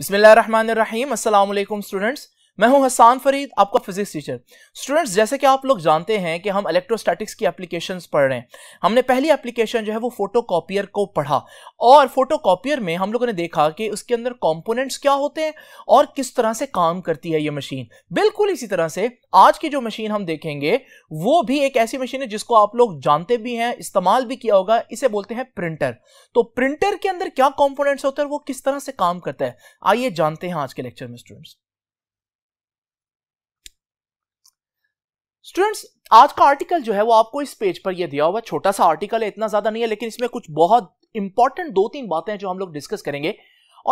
बिस्मिल्लाम students मैं हूं हसान फरीद आपका फिजिक्स टीचर स्टूडेंट्स जैसे कि आप लोग जानते हैं कि हम इलेक्ट्रोस्टैटिक्स की एप्लीकेशंस पढ़ रहे हैं हमने पहली एप्लीकेशन जो है वो फोटोकॉपियर को पढ़ा और फोटोकॉपियर में हम लोगों ने देखा कि उसके अंदर कंपोनेंट्स क्या होते हैं और किस तरह से काम करती है ये मशीन बिल्कुल इसी तरह से आज की जो मशीन हम देखेंगे वो भी एक ऐसी मशीन है जिसको आप लोग जानते भी हैं इस्तेमाल भी किया होगा इसे बोलते हैं प्रिंटर तो प्रिंटर के अंदर क्या कॉम्पोनेंट्स होते हैं वो किस तरह से काम करता है आइए जानते हैं आज के लेक्चर में स्टूडेंट्स स्टूडेंट्स आज का आर्टिकल जो है वो आपको इस पेज पर ये दिया हुआ छोटा सा आर्टिकल है इतना ज्यादा नहीं है लेकिन इसमें कुछ बहुत इंपॉर्टेंट दो तीन बातें हैं जो हम लोग डिस्कस करेंगे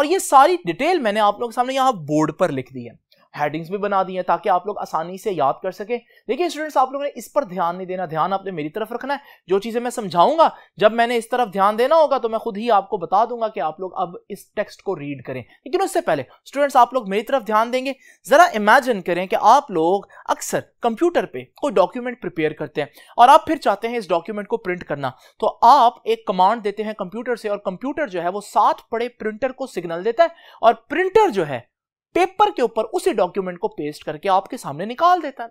और ये सारी डिटेल मैंने आप लोग सामने यहाँ बोर्ड पर लिख दी है हेडिंग्स भी बना दी हैं ताकि आप लोग आसानी से याद कर सकें देखिए स्टूडेंट्स आप लोगों ने इस पर ध्यान नहीं देना ध्यान आपने मेरी तरफ रखना है जो चीज़ें मैं समझाऊंगा जब मैंने इस तरफ ध्यान देना होगा तो मैं खुद ही आपको बता दूंगा कि आप लोग अब इस टेक्स्ट को रीड करें लेकिन उससे पहले स्टूडेंट्स आप लोग मेरी तरफ ध्यान देंगे ज़रा इमेजिन करें कि आप लोग अक्सर कंप्यूटर पर कोई डॉक्यूमेंट प्रिपेयर करते हैं और आप फिर चाहते हैं इस डॉक्यूमेंट को प्रिंट करना तो आप एक कमांड देते हैं कंप्यूटर से और कंप्यूटर जो है वो साथ पड़े प्रिंटर को सिग्नल देता है और प्रिंटर जो है पेपर के ऊपर उसी डॉक्यूमेंट को पेस्ट करके आपके सामने निकाल देता है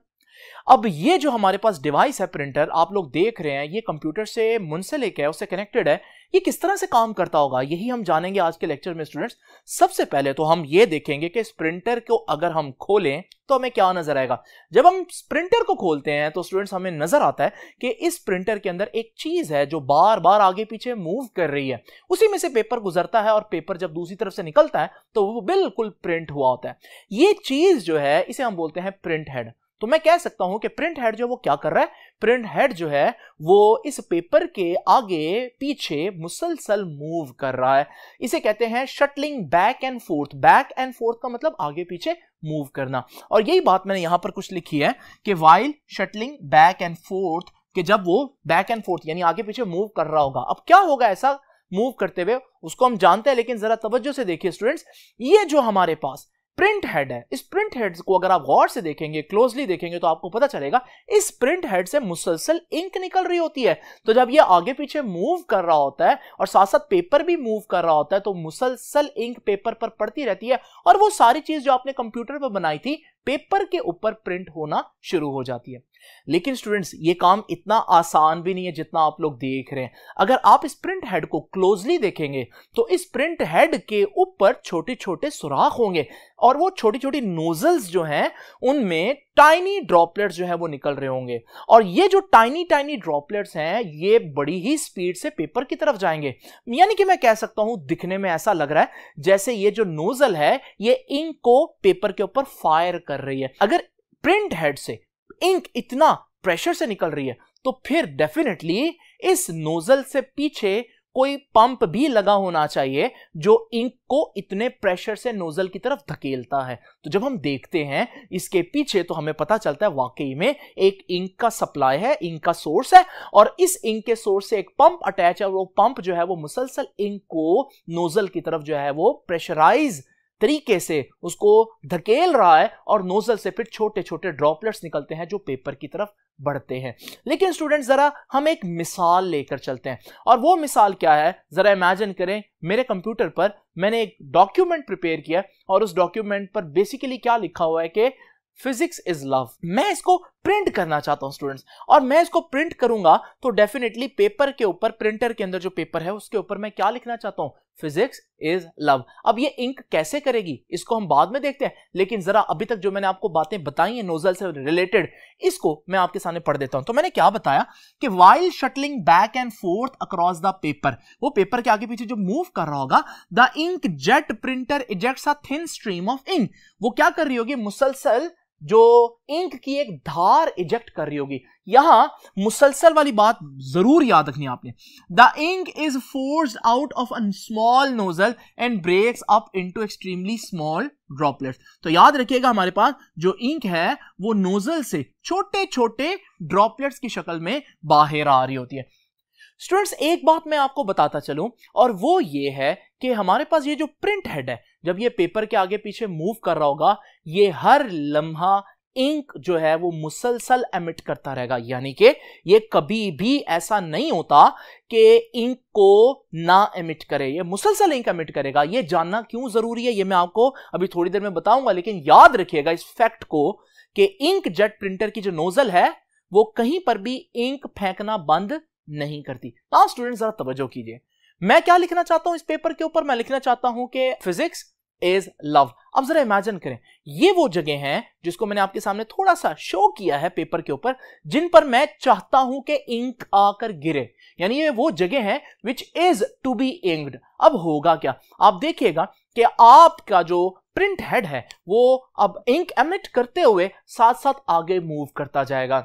अब ये जो हमारे पास डिवाइस है प्रिंटर आप लोग देख रहे हैं ये कंप्यूटर से मुंसलिक है उससे कनेक्टेड है ये किस तरह से काम करता होगा यही हम जानेंगे आज के लेक्चर में स्टूडेंट्स सबसे पहले तो हम ये देखेंगे कि इस प्रिंटर को अगर हम खोलें तो हमें क्या नजर आएगा जब हम प्रिंटर को खोलते हैं तो स्टूडेंट्स हमें नजर आता है कि इस प्रिंटर के अंदर एक चीज है जो बार बार आगे पीछे मूव कर रही है उसी में से पेपर गुजरता है और पेपर जब दूसरी तरफ से निकलता है तो वो बिल्कुल प्रिंट हुआ होता है ये चीज जो है इसे हम बोलते हैं प्रिंट हेड तो मैं कह सकता हूं कि प्रिंट हेड जो है वो क्या कर रहा है प्रिंट हेड जो है वो इस पेपर के आगे पीछे मुसलसल मूव कर रहा है इसे कहते हैं shuttling back and forth back and forth का मतलब आगे पीछे मूव करना और यही बात मैंने यहां पर कुछ लिखी है कि while shuttling back and forth कि जब वो बैक एंड फोर्थ यानी आगे पीछे मूव कर रहा होगा अब क्या होगा ऐसा मूव करते हुए उसको हम जानते हैं लेकिन जरा तवज्जो से देखिए स्टूडेंट्स ये जो हमारे पास प्रिंट हेड है इस प्रिंट हेड को अगर आप गौर से देखेंगे क्लोजली देखेंगे तो आपको पता चलेगा इस प्रिंट हेड से मुसलसल इंक निकल रही होती है तो जब ये आगे पीछे मूव कर रहा होता है और साथ साथ पेपर भी मूव कर रहा होता है तो मुसलसल इंक पेपर पर पड़ती रहती है और वो सारी चीज जो आपने कंप्यूटर पर बनाई थी पेपर के ऊपर प्रिंट होना शुरू हो जाती है लेकिन स्टूडेंट्स ये काम इतना आसान भी नहीं है जितना आप लोग देख रहे हैं अगर आप इस प्रिंट हेड को क्लोजली देखेंगे तो इस प्रिंट हेड के ऊपर छोटे छोटे सुराख होंगे और वो छोटी छोटी नोजल्स जो हैं उनमें टाइनी ड्रॉपलेट्स जो है वो निकल रहे होंगे और ये जो टाइनी टाइनी ड्रॉपलेट्स हैं ये बड़ी ही स्पीड से पेपर की तरफ जाएंगे यानी कि मैं कह सकता हूं दिखने में ऐसा लग रहा है जैसे ये जो नोजल है ये इंक को पेपर के ऊपर फायर कर कर रही है अगर प्रिंट हेड से इंक इतना प्रेशर से निकल रही है तो फिर डेफिनेटली इस नोजल से पीछे कोई पंप भी लगा होना चाहिए जो इंक को इतने प्रेशर से नोजल की तरफ धकेलता है तो जब हम देखते हैं इसके पीछे तो हमें पता चलता है वाकई में एक इंक का सप्लाई है इंक का सोर्स है और इस इंक के सोर्स से एक पंप अटैच है वो पंप जो है वो मुसलसल इंक को नोजल की तरफ जो है वो प्रेशराइज तरीके से उसको धकेल रहा है और नोजल से फिर छोटे छोटे ड्रॉपलेट्स निकलते हैं जो पेपर की तरफ बढ़ते हैं लेकिन स्टूडेंट ज़रा हम एक मिसाल लेकर चलते हैं और वो मिसाल क्या है ज़रा इमेजिन करें मेरे कंप्यूटर पर मैंने एक डॉक्यूमेंट प्रिपेयर किया और उस डॉक्यूमेंट पर बेसिकली क्या लिखा हुआ है कि फिजिक्स इज लव मैं इसको प्रिंट करना चाहता हूं स्टूडेंट्स और मैं इसको प्रिंट करूंगा तो डेफिनेटली पेपर के ऊपर प्रिंटर के अंदर जो पेपर है उसके ऊपर मैं क्या लिखना चाहता हूं फिजिक्स इज लव अब ये इंक कैसे करेगी इसको हम बाद में देखते हैं लेकिन जरा अभी तक जो मैंने आपको बातें बताई हैं नोजल से रिलेटेड इसको मैं आपके सामने पढ़ देता हूं तो मैंने क्या बताया कि while shuttling back and forth across the paper वो पेपर के आगे पीछे जो मूव कर रहा होगा the ink jet printer ejects a thin stream of ink वो क्या कर रही होगी मुसलसल जो इंक की एक धार इजेक्ट कर रही होगी यहां मुसलसल वाली बात जरूर याद रखनी आपने the ink is force out of a small nozzle and breaks up into extremely small droplets तो याद रखिएगा हमारे पास जो इंक है वो नोजल से छोटे छोटे ड्रॉपलेट्स की शक्ल में बाहर आ रही होती है स्टूडेंट्स एक बात मैं आपको बताता चलूं और वो ये है कि हमारे पास ये जो प्रिंट हेड है जब ये पेपर के आगे पीछे मूव कर रहा होगा ये हर लम्हा इंक जो है वो मुसलसल एमिट करता रहेगा यानी कि ये कभी भी ऐसा नहीं होता कि इंक को ना एमिट करे ये मुसलसल इंक एमिट करेगा ये जानना क्यों जरूरी है ये मैं आपको अभी थोड़ी देर में बताऊंगा लेकिन याद रखिएगा इस फैक्ट को कि इंक जेट प्रिंटर की जो नोजल है वो कहीं पर भी इंक फेंकना बंद नहीं करती ना स्टूडेंट जरा तवज्जो कीजिए मैं क्या लिखना चाहता हूं इस पेपर के ऊपर मैं लिखना चाहता हूं कि फिजिक्स इज लव अब जरा इमेजिन करें ये वो जगह हैं जिसको मैंने आपके सामने थोड़ा सा शो किया है पेपर के ऊपर जिन पर मैं चाहता हूं कि इंक आकर गिरे यानी ये वो जगह है which is to be inked अब होगा क्या आप देखिएगा कि आपका जो प्रिंट हेड है वो अब इंक एमिट करते हुए साथ साथ आगे मूव करता जाएगा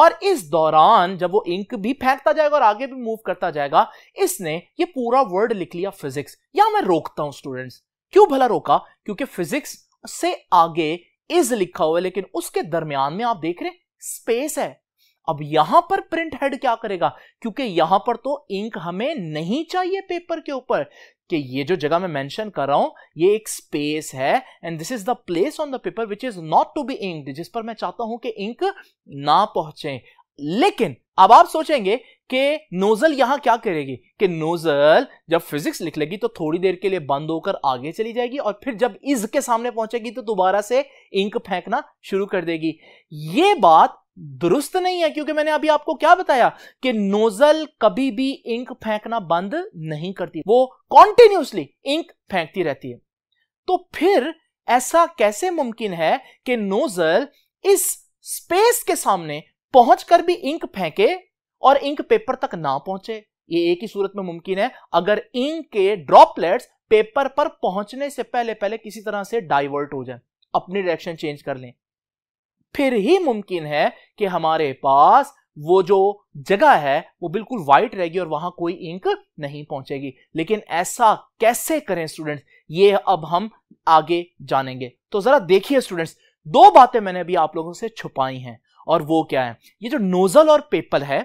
और इस दौरान जब वो इंक भी फेंकता जाएगा और आगे भी मूव करता जाएगा इसने ये पूरा वर्ड लिख लिया फिजिक्स या मैं रोकता हूं स्टूडेंट्स क्यों भला रोका क्योंकि फिजिक्स से आगे इज लिखा हुआ है लेकिन उसके दरमियान में आप देख रहे स्पेस है अब यहां पर प्रिंट हेड क्या करेगा क्योंकि यहां पर तो इंक हमें नहीं चाहिए पेपर के ऊपर कि ये जो जगह मैं मेंशन कर रहा हूं ये एक स्पेस है and this is the place on the paper which is not to be inked जिस पर मैं चाहता हूं कि इंक ना पहुंचे लेकिन अब आप सोचेंगे कि नोजल यहां क्या करेगी कि नोजल जब फिजिक्स लिख लेगी तो थोड़ी देर के लिए बंद होकर आगे चली जाएगी और फिर जब इज के सामने पहुंचेगी तो दोबारा से इंक फेंकना शुरू कर देगी ये बात दुरुस्त नहीं है क्योंकि मैंने अभी आपको क्या बताया कि नोजल कभी भी इंक फेंकना बंद नहीं करती वो कॉन्टिन्यूसली इंक फेंकती रहती है तो फिर ऐसा कैसे मुमकिन है कि नोजल इस स्पेस के सामने पहुंचकर भी इंक फेंके और इंक पेपर तक ना पहुंचे ये एक ही सूरत में मुमकिन है अगर इंक के ड्रॉपलेट्स पेपर पर पहुंचने से पहले पहले किसी तरह से डाइवर्ट हो जाए अपनी डायरेक्शन चेंज कर लें फिर ही मुमकिन है कि हमारे पास वो जो जगह है वो बिल्कुल वाइट रहेगी और वहां कोई इंक नहीं पहुंचेगी लेकिन ऐसा कैसे करें स्टूडेंट्स ये अब हम आगे जानेंगे तो जरा देखिए स्टूडेंट्स दो बातें मैंने अभी आप लोगों से छुपाई हैं और वो क्या है ये जो नोजल और पेपर है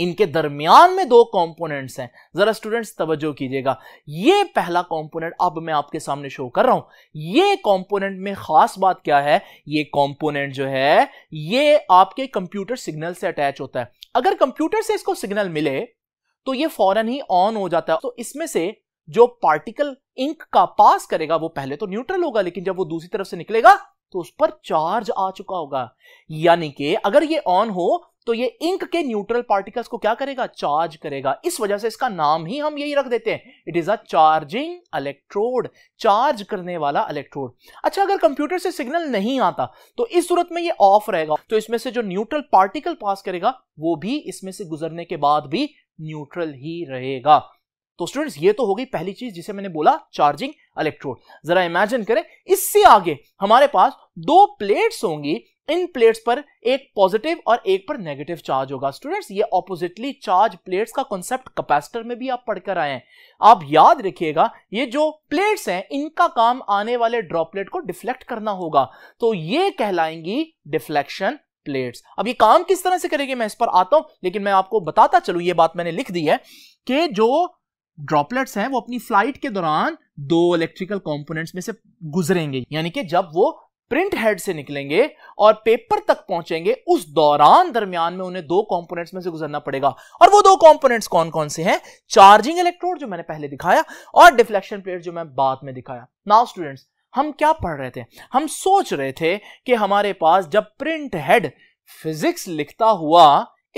इनके दरमियान में दो कंपोनेंट्स हैं जरा स्टूडेंट्स तवज्जो कीजिएगा ये पहला कंपोनेंट अब मैं आपके सामने शो कर रहा हूं ये कंपोनेंट में खास बात क्या है ये कंपोनेंट जो है ये आपके कंप्यूटर सिग्नल से अटैच होता है अगर कंप्यूटर से इसको सिग्नल मिले तो ये फौरन ही ऑन हो जाता है तो इसमें से जो पार्टिकल इंक का पास करेगा वो पहले तो न्यूट्रल होगा लेकिन जब वो दूसरी तरफ से निकलेगा तो उस पर चार्ज आ चुका होगा यानी कि अगर ये ऑन हो तो ये इंक के न्यूट्रल पार्टिकल्स को क्या करेगा चार्ज करेगा इस वजह से इसका नाम ही हम यही रख देते हैं it is a charging electrode charge करने वाला इलेक्ट्रोड अच्छा अगर कंप्यूटर से सिग्नल नहीं आता तो इस सूरत में ये ऑफ रहेगा तो इसमें से जो न्यूट्रल पार्टिकल पास करेगा वो भी इसमें से गुजरने के बाद भी न्यूट्रल ही रहेगा तो स्टूडेंट्स ये तो हो गई पहली चीज जिसे मैंने बोला चार्जिंग इलेक्ट्रोड जरा इमेजिन करें इससे आगे हमारे पास दो प्लेट्स होंगी इन प्लेट्स पर एक पॉजिटिव और एक पर नेगेटिव चार्ज होगा स्टूडेंट्स ये ऑपोजिटली चार्ज प्लेट्स का कॉन्सेप्ट कैपेसिटर में भी आप पढ़कर आए हैं आप याद रखिएगा ये जो प्लेट्स हैं इनका काम आने वाले ड्रॉपलेट को डिफ्लेक्ट करना होगा तो ये कहलाएंगी डिफ्लेक्शन प्लेट्स अब ये काम किस तरह से करेगी मैं इस पर आता हूं लेकिन मैं आपको बताता चलू ये बात मैंने लिख दी है कि जो ड्रॉपलेट्स हैं वो अपनी फ्लाइट के दौरान दो इलेक्ट्रिकल कंपोनेंट्स में से गुजरेंगे यानी कि जब वो प्रिंट हेड से निकलेंगे और पेपर तक पहुंचेंगे उस दौरान दरमियान में उन्हें दो कंपोनेंट्स में से गुजरना पड़ेगा और वो दो कंपोनेंट्स कौन कौन से हैं चार्जिंग इलेक्ट्रोड जो मैंने पहले दिखाया और डिफ्लेक्शन प्लेट जो मैं बाद में दिखाया नाउ स्टूडेंट्स हम क्या पढ़ रहे थे हम सोच रहे थे कि हमारे पास जब प्रिंट हेड फिजिक्स लिखता हुआ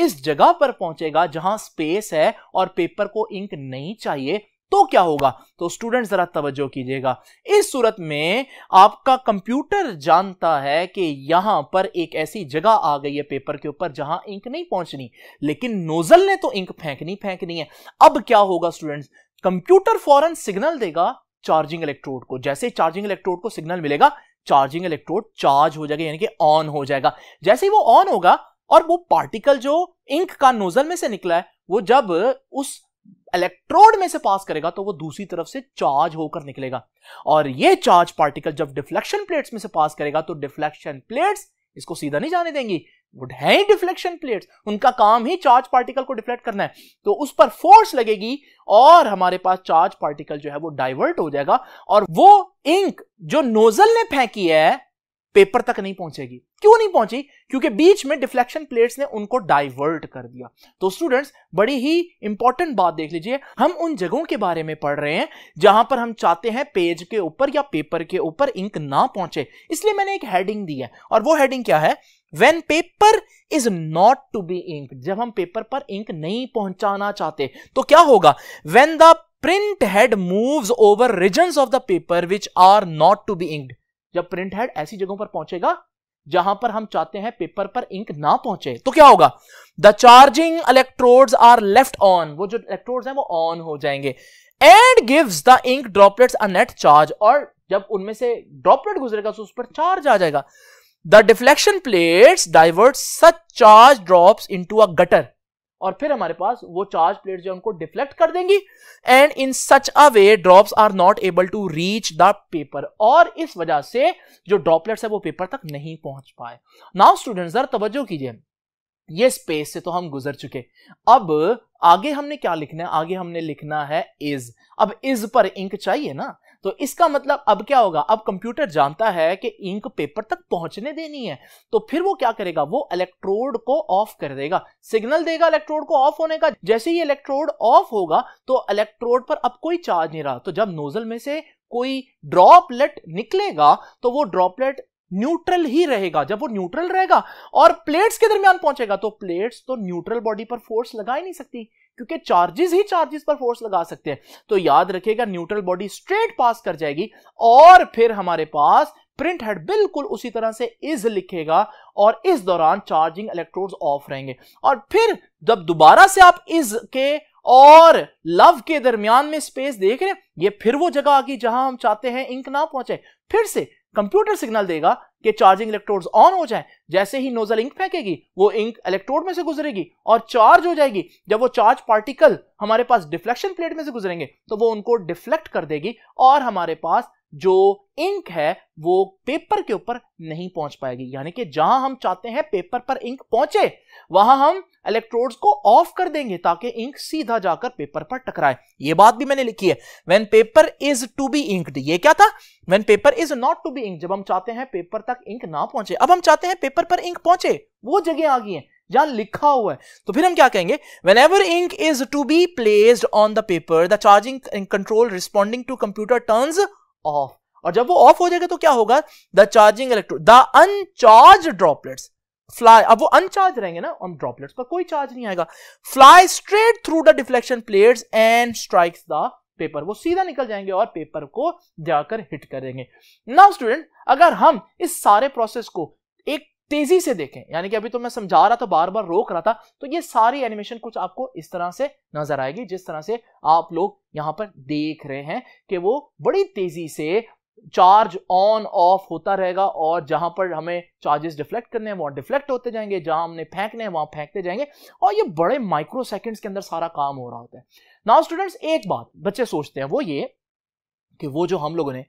इस जगह पर पहुंचेगा जहां स्पेस है और पेपर को इंक नहीं चाहिए तो क्या होगा तो स्टूडेंट जरा तवज्जो कीजिएगा इस सूरत में आपका कंप्यूटर जानता है कि यहां पर एक ऐसी जगह आ गई है पेपर के ऊपर जहां इंक नहीं पहुंचनी लेकिन नोजल ने तो इंक फेंकनी फेंकनी है अब क्या होगा स्टूडेंट कंप्यूटर फॉरन सिग्नल देगा चार्जिंग इलेक्ट्रोड को जैसे चार्जिंग इलेक्ट्रोड को सिग्नल मिलेगा चार्जिंग इलेक्ट्रोड चार्ज हो जाएगा यानी कि ऑन हो जाएगा जैसे ही वो ऑन होगा और वो पार्टिकल जो इंक का नोजल में से निकला है वो जब उस इलेक्ट्रोड में से पास करेगा तो वो दूसरी तरफ से चार्ज होकर निकलेगा और ये चार्ज पार्टिकल जब डिफ्लेक्शन प्लेट्स में से पास करेगा तो डिफ्लेक्शन प्लेट्स इसको सीधा नहीं जाने देंगी वुड है ही डिफ्लेक्शन प्लेट्स उनका काम ही चार्ज पार्टिकल को डिफ्लेक्ट करना है तो उस पर फोर्स लगेगी और हमारे पास चार्ज पार्टिकल जो है वो डाइवर्ट हो जाएगा और वो इंक जो नोजल ने फेंकी है पेपर तक नहीं पहुंचेगी क्यों नहीं पहुंची क्योंकि बीच में डिफ्लेक्शन प्लेट्स ने उनको डाइवर्ट कर दिया तो स्टूडेंट्स बड़ी ही इंपॉर्टेंट बात देख लीजिए हम उन जगहों के बारे में पढ़ रहे हैं जहां पर हम चाहते हैं पेज के ऊपर या पेपर के ऊपर इंक ना पहुंचे इसलिए मैंने एक हेडिंग दी है और वो हेडिंग क्या है when paper is not to be ink जब हम पेपर पर इंक नहीं पहुंचाना चाहते तो क्या होगा when the print head move over regions of the paper which are not to be inked जब प्रिंट हेड ऐसी जगहों पर पहुंचेगा जहां पर हम चाहते हैं पेपर पर इंक ना पहुंचे तो क्या होगा the charging electrodes are left on वो जो इलेक्ट्रोड्स हैं वो ऑन हो जाएंगे and gives the ink droplets a net charge और जब उनमें से ड्रॉपलेट गुजरेगा तो उस पर चार्ज आ जाएगा the deflection plates divert such charge drops into a gutter और फिर हमारे पास वो चार्ज प्लेट जो उनको डिफ्लेक्ट कर देंगी and in such a way drops are not able to reach the paper और इस वजह से जो ड्रॉपलेट्स है वो पेपर तक नहीं पहुंच पाए नाउ स्टूडेंट्स जरा तवज्जो कीजिए ये स्पेस से तो हम गुजर चुके अब आगे हमने क्या लिखना है आगे हमने लिखना है इज अब इज पर इंक चाहिए ना तो इसका मतलब अब क्या होगा अब कंप्यूटर जानता है कि इंक पेपर तक पहुंचने देनी है तो फिर वो क्या करेगा वो इलेक्ट्रोड को ऑफ कर देगा सिग्नल देगा इलेक्ट्रोड को ऑफ होने का जैसे ही इलेक्ट्रोड ऑफ होगा तो इलेक्ट्रोड पर अब कोई चार्ज नहीं रहा तो जब नोजल में से कोई ड्रॉपलेट निकलेगा तो वो ड्रॉपलेट न्यूट्रल ही रहेगा जब वो न्यूट्रल रहेगा और प्लेट्स के दरमियान पहुंचेगा तो प्लेट्स तो न्यूट्रल बॉडी पर फोर्स लगा ही नहीं सकती क्योंकि चार्जेस ही चार्जेस पर फोर्स लगा सकते हैं तो याद रखिएगा न्यूट्रल बॉडी स्ट्रेट पास कर जाएगी और फिर हमारे पास प्रिंट हेड बिल्कुल उसी तरह से इज लिखेगा और इस दौरान चार्जिंग इलेक्ट्रोड्स ऑफ रहेंगे और फिर जब दोबारा से आप इज के और लव के दरमियान में स्पेस देख रहे हैं ये फिर वो जगह आ गई जहां हम चाहते हैं इंक ना पहुंचे फिर से कंप्यूटर सिग्नल देगा कि चार्जिंग इलेक्ट्रोड्स ऑन हो जाए जैसे ही नोजल इंक फेंकेगी वो इंक इलेक्ट्रोड में से गुजरेगी और चार्ज हो जाएगी जब वो चार्ज पार्टिकल हमारे पास डिफ्लेक्शन प्लेट में से गुजरेंगे तो वो उनको डिफ्लेक्ट कर देगी और हमारे पास जो इंक है वो पेपर के ऊपर नहीं पहुंच पाएगी यानी कि जहां हम चाहते हैं पेपर पर इंक पहुंचे वहां हम इलेक्ट्रोड्स को ऑफ कर देंगे ताकि इंक सीधा जाकर पेपर पर टकराए ये बात भी मैंने लिखी है when paper is to be inked ये क्या था when paper is not to be ink जब हम चाहते हैं पेपर तक इंक ना पहुंचे अब हम चाहते हैं पेपर पर इंक पहुंचे वो जगह आ गई है जहां लिखा हुआ है तो फिर हम क्या कहेंगे whenever ink is to be placed on the paper the charging control responding to computer turns off और जब वो ऑफ हो जाएगा तो क्या होगा the charging electrode the uncharge droplets fly अब वो अनचार्ज रहेंगे ना ऑन ड्रॉपलेट्स पर कोई चार्ज नहीं आएगा fly straight through the deflection plates and strikes the paper वो सीधा निकल जाएंगे और पेपर को जाकर हिट करेंगे नाउ स्टूडेंट अगर हम इस सारे प्रोसेस को एक तेजी से देखें यानी कि अभी तो मैं समझा रहा था बार बार रोक रहा था तो ये सारी एनिमेशन कुछ आपको इस तरह से नजर आएगी जिस तरह से आप लोग यहां पर देख रहे हैं कि वो बड़ी तेजी से चार्ज ऑन ऑफ होता रहेगा और जहां पर हमें चार्जेस डिफ्लेक्ट करने हैं वहां डिफ्लेक्ट होते जाएंगे जहां हमने फेंकने हैं वहां फेंकते जाएंगे और ये बड़े माइक्रो सेकेंड्स के अंदर सारा काम हो रहा होता है नाउ स्टूडेंट्स एक बात बच्चे सोचते हैं वो ये कि वो जो हम लोगों ने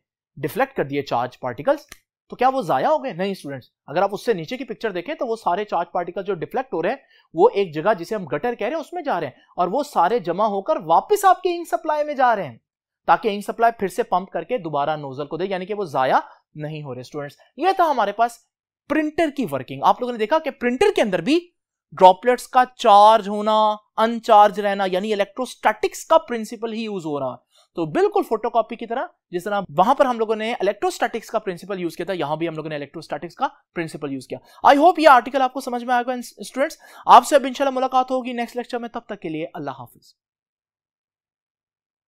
डिफ्लेक्ट कर दिए चार्ज पार्टिकल्स तो क्या वो जाया हो गए नहीं स्टूडेंट्स अगर आप उससे नीचे की पिक्चर देखें तो वो सारे चार्ज पार्टिकल जो डिफ्लेक्ट हो रहे हैं वो एक जगह जिसे हम गटर कह रहे हैं उसमें जा रहे हैं और वो सारे जमा होकर वापस आपके इंक सप्लाई में जा रहे हैं ताकि इन सप्लाई फिर से पंप करके दोबारा नोजल को दे यानी कि वो जाया नहीं हो रहे स्टूडेंट्स ये था हमारे पास प्रिंटर की वर्किंग आप लोगों ने देखा कि प्रिंटर के अंदर भी ड्रॉपलेट्स का चार्ज होना अनचार्ज रहना यानी इलेक्ट्रोस्टैटिक्स का प्रिंसिपल ही यूज हो रहा है तो बिल्कुल फोटोकॉपी की तरह जिस तरह वहां पर हम लोगों ने इलेक्ट्रोस्टैटिक्स का प्रिंसिपल यूज किया था यहां भी हम लोगों ने इलेक्ट्रोस्टैटिक्स का प्रिंसिपल यूज किया आई होप ये आर्टिकल आपको समझ में आएगा स्टूडेंट्स आपसे अब इंशाल्लाह मुलाकात होगी नेक्स्ट लेक्चर में तब तक के लिए अल्लाह हाफिज़